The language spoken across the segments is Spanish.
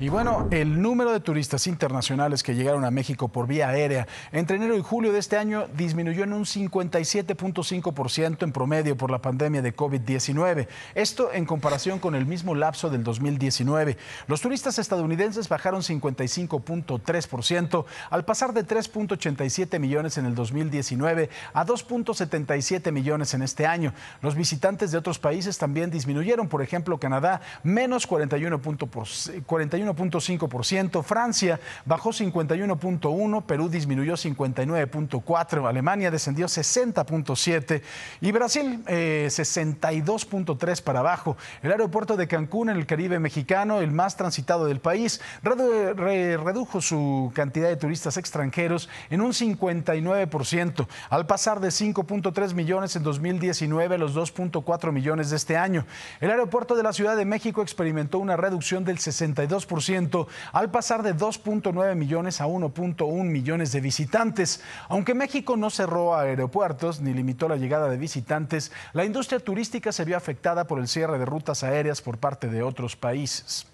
Y bueno, el número de turistas internacionales que llegaron a México por vía aérea entre enero y julio de este año disminuyó en un 57.5% en promedio por la pandemia de COVID-19. Esto en comparación con el mismo lapso del 2019. Los turistas estadounidenses bajaron 55.3% al pasar de 3.87 millones en el 2019 a 2.77 millones en este año. Los visitantes de otros países también disminuyeron, por ejemplo, Canadá, menos 41.41% ciento, Francia bajó 51.1%, Perú disminuyó 59.4%, Alemania descendió 60.7% y Brasil 62.3% eh, para abajo. El aeropuerto de Cancún en el Caribe mexicano, el más transitado del país, redujo su cantidad de turistas extranjeros en un 59%, al pasar de 5.3 millones en 2019 a los 2.4 millones de este año. El aeropuerto de la Ciudad de México experimentó una reducción del 62%, al pasar de 2.9 millones a 1.1 millones de visitantes. Aunque México no cerró aeropuertos ni limitó la llegada de visitantes, la industria turística se vio afectada por el cierre de rutas aéreas por parte de otros países.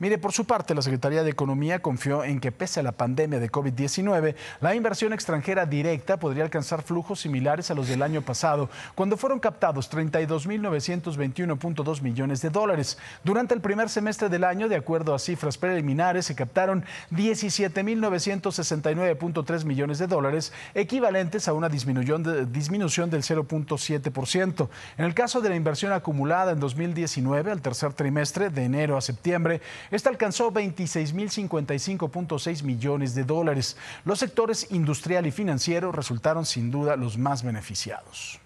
Mire, por su parte, la Secretaría de Economía confió en que pese a la pandemia de COVID-19, la inversión extranjera directa podría alcanzar flujos similares a los del año pasado, cuando fueron captados 32.921.2 millones de dólares. Durante el primer semestre del año, de acuerdo a cifras preliminares, se captaron 17.969.3 millones de dólares, equivalentes a una disminución, disminución del 0.7%. En el caso de la inversión acumulada en 2019, al tercer trimestre, de enero a septiembre, esta alcanzó 26.055.6 millones de dólares. Los sectores industrial y financiero resultaron sin duda los más beneficiados.